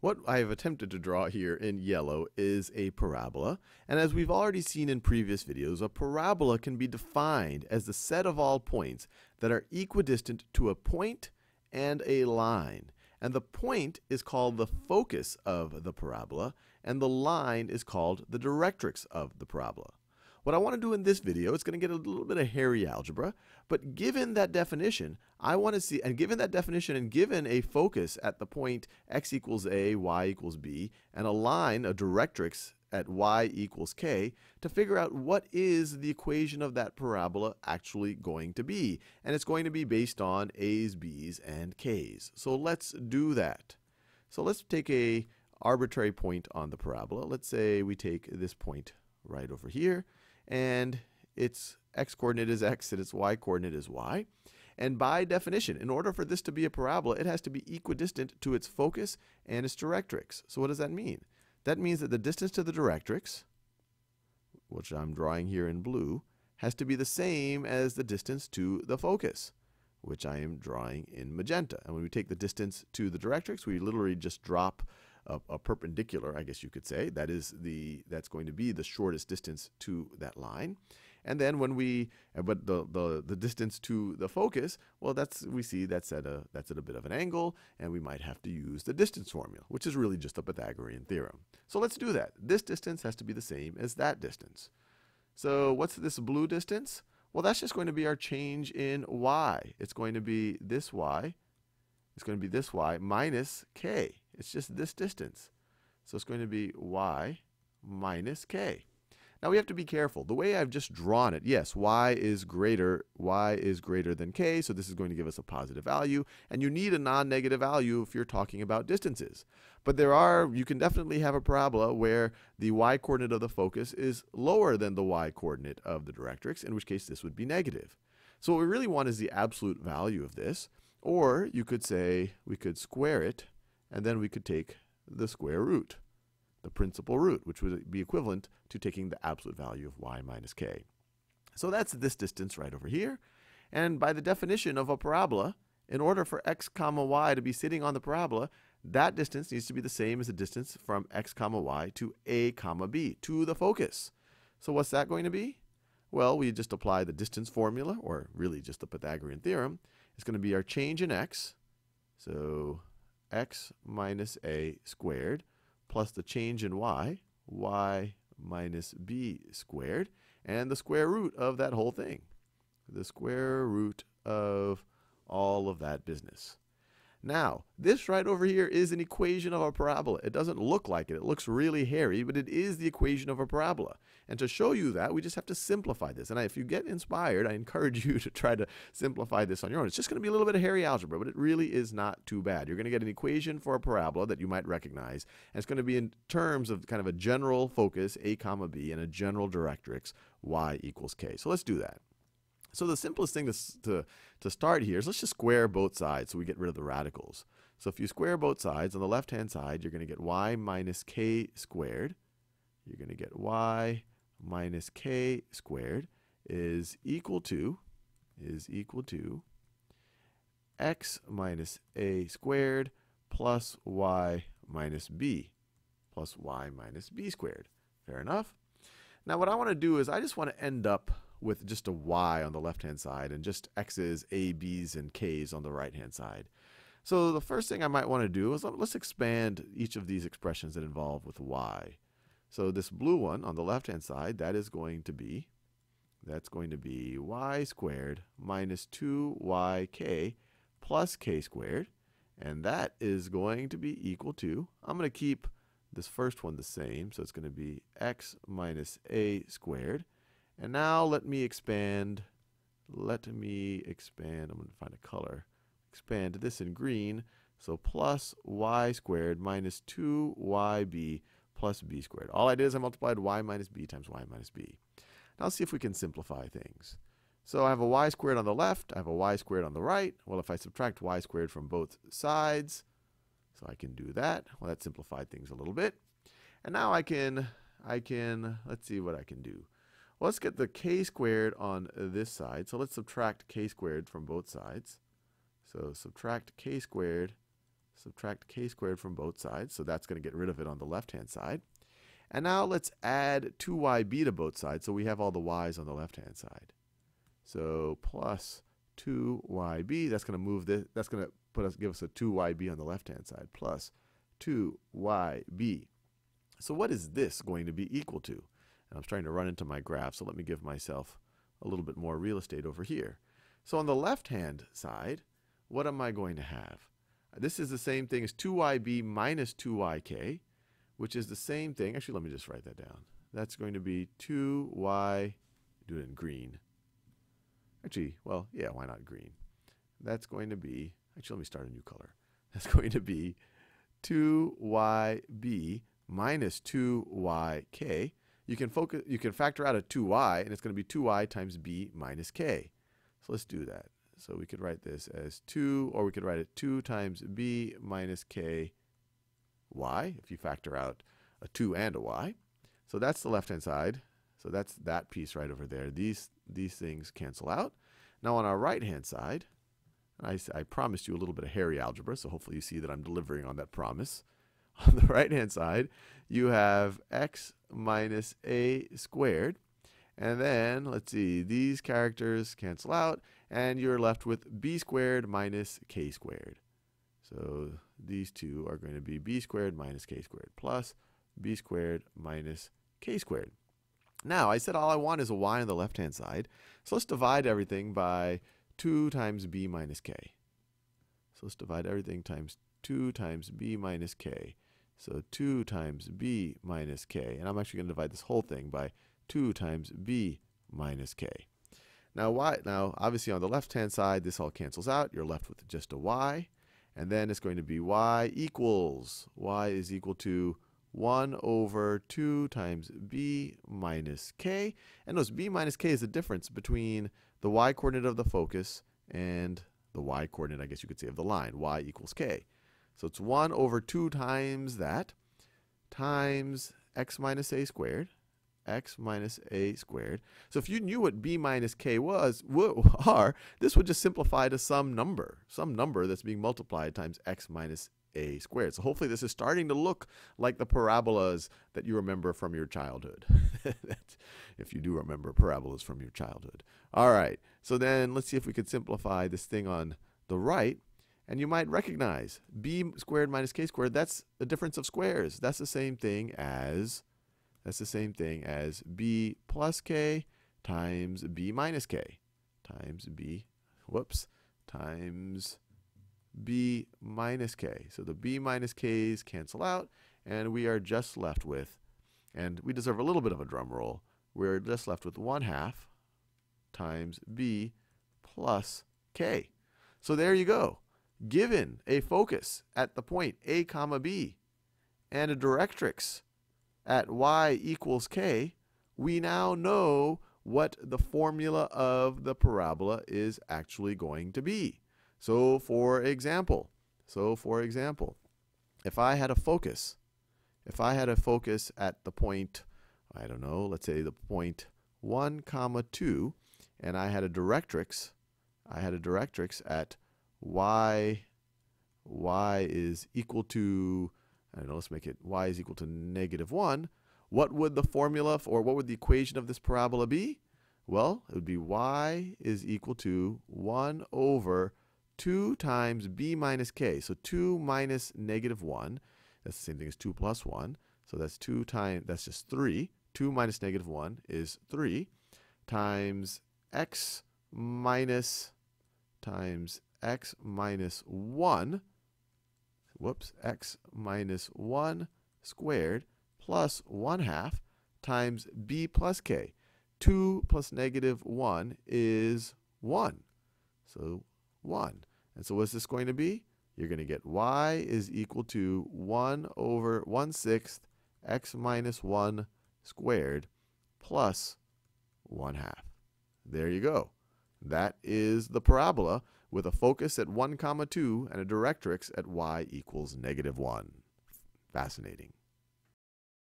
What I have attempted to draw here in yellow is a parabola, and as we've already seen in previous videos, a parabola can be defined as the set of all points that are equidistant to a point and a line. And the point is called the focus of the parabola, and the line is called the directrix of the parabola. What I want to do in this video, it's going to get a little bit of hairy algebra, but given that definition, I want to see, and given that definition and given a focus at the point x equals a, y equals b, and a line, a directrix at y equals k to figure out what is the equation of that parabola actually going to be. And it's going to be based on a's, b's, and k's. So let's do that. So let's take a arbitrary point on the parabola. Let's say we take this point right over here and its x coordinate is x and its y coordinate is y. And by definition, in order for this to be a parabola, it has to be equidistant to its focus and its directrix. So what does that mean? That means that the distance to the directrix, which I'm drawing here in blue, has to be the same as the distance to the focus, which I am drawing in magenta. And when we take the distance to the directrix, we literally just drop a, a, perpendicular, I guess you could say. That is the that's going to be the shortest distance to that line. And then when we but the the, the distance to the focus, well that's we see that's at a that's at a bit of an angle, and we might have to use the distance formula, which is really just the Pythagorean theorem. So let's do that. This distance has to be the same as that distance. So what's this blue distance? Well, that's just going to be our change in y. It's going to be this y. It's going to be this y minus k. It's just this distance. So it's going to be y minus k. Now we have to be careful. The way I've just drawn it, yes, y is greater, y is greater than k, so this is going to give us a positive value, and you need a non-negative value if you're talking about distances. But there are, you can definitely have a parabola where the y-coordinate of the focus is lower than the y-coordinate of the directrix, in which case this would be negative. So what we really want is the absolute value of this, or you could say we could square it and then we could take the square root, the principal root, which would be equivalent to taking the absolute value of y minus k. So that's this distance right over here. And by the definition of a parabola, in order for x comma y to be sitting on the parabola, that distance needs to be the same as the distance from x comma y to a comma b, to the focus. So what's that going to be? Well, we just apply the distance formula, or really just the Pythagorean theorem. It's going to be our change in x. So x minus a squared plus the change in y, y minus b squared, and the square root of that whole thing. The square root of all of that business. Now, this right over here is an equation of a parabola. It doesn't look like it. It looks really hairy, but it is the equation of a parabola. And to show you that, we just have to simplify this. And if you get inspired, I encourage you to try to simplify this on your own. It's just going to be a little bit of hairy algebra, but it really is not too bad. You're going to get an equation for a parabola that you might recognize, and it's going to be in terms of kind of a general focus, a comma b, and a general directrix, y equals k. So let's do that. So the simplest thing to, to, to start here is let's just square both sides so we get rid of the radicals. So if you square both sides, on the left-hand side, you're going to get y minus k squared. You're going to get y minus k squared is equal to, is equal to x minus a squared plus y minus b, plus y minus b squared. Fair enough? Now what I want to do is I just want to end up with just a Y on the left hand side and just X's, A, B's, and K's on the right hand side. So the first thing I might want to do is let's expand each of these expressions that involve with Y. So this blue one on the left hand side, that is going to be, that's going to be y squared minus 2yk plus k squared. And that is going to be equal to, I'm going to keep this first one the same. So it's going to be x minus a squared and now let me expand. Let me expand. I'm going to find a color. Expand this in green. So plus y squared minus 2yb plus b squared. All I did is I multiplied y minus b times y minus b. Now let's see if we can simplify things. So I have a y squared on the left, I have a y squared on the right. Well, if I subtract y squared from both sides, so I can do that. Well, that simplified things a little bit. And now I can, I can, let's see what I can do. Let's get the k squared on this side. So let's subtract k squared from both sides. So subtract k squared, subtract k squared from both sides. So that's going to get rid of it on the left-hand side. And now let's add 2yb to both sides. So we have all the y's on the left-hand side. So plus 2yb, that's going to move this, that's going to put us, give us a 2yb on the left-hand side, plus 2yb. So what is this going to be equal to? and I'm starting to run into my graph, so let me give myself a little bit more real estate over here. So on the left-hand side, what am I going to have? This is the same thing as 2yb minus 2yk, which is the same thing. Actually, let me just write that down. That's going to be 2y, do it in green. Actually, well, yeah, why not green? That's going to be, actually, let me start a new color. That's going to be 2yb minus 2yk, you can focus you can factor out a 2y and it's going to be 2y times b minus k. So let's do that. So we could write this as 2 or we could write it 2 times b minus k y if you factor out a 2 and a y. So that's the left-hand side. So that's that piece right over there. These these things cancel out. Now on our right-hand side, I, I promised you a little bit of hairy algebra, so hopefully you see that I'm delivering on that promise. On the right-hand side, you have x minus a squared. And then, let's see, these characters cancel out, and you're left with b squared minus k squared. So these two are going to be b squared minus k squared plus b squared minus k squared. Now, I said all I want is a y on the left-hand side, so let's divide everything by 2 times b minus k. So let's divide everything times 2 times b minus k. So 2 times b minus k, and I'm actually going to divide this whole thing by 2 times b minus k. Now, y, now obviously on the left-hand side, this all cancels out. You're left with just a y. And then it's going to be y equals, y is equal to 1 over 2 times b minus k. And notice b minus k is the difference between the y coordinate of the focus and the y coordinate, I guess you could say, of the line, y equals k. So it's 1 over 2 times that times x minus a squared, x minus a squared. So if you knew what b minus k was, r, this would just simplify to some number, some number that's being multiplied times x minus a squared. So hopefully this is starting to look like the parabolas that you remember from your childhood. if you do remember parabolas from your childhood. All right, so then let's see if we could simplify this thing on the right. And you might recognize b squared minus k squared, that's a difference of squares. That's the same thing as that's the same thing as b plus k times b minus k times b whoops times b minus k. So the b minus k's cancel out and we are just left with and we deserve a little bit of a drum roll. We're just left with 1 half times b plus k. So there you go given a focus at the point a comma b and a directrix at y equals k, we now know what the formula of the parabola is actually going to be. So for example, so for example, if I had a focus, if I had a focus at the point, I don't know, let's say the point 1 comma 2, and I had a directrix, I had a directrix at y, y is equal to, I don't know, let's make it y is equal to negative 1, what would the formula for, what would the equation of this parabola be? Well, it would be y is equal to 1 over 2 times b minus k. So 2 minus negative 1, that's the same thing as 2 plus 1. So that's 2 times, that's just 3. 2 minus negative 1 is 3 times x minus times x minus 1, whoops, x minus 1 squared plus 1 half times b plus k. 2 plus negative 1 is 1. So 1. And so what's this going to be? You're going to get y is equal to 1 over 1 sixth x minus 1 squared plus 1 half. There you go. That is the parabola with a focus at 1, comma 2 and a directrix at y equals negative 1. Fascinating.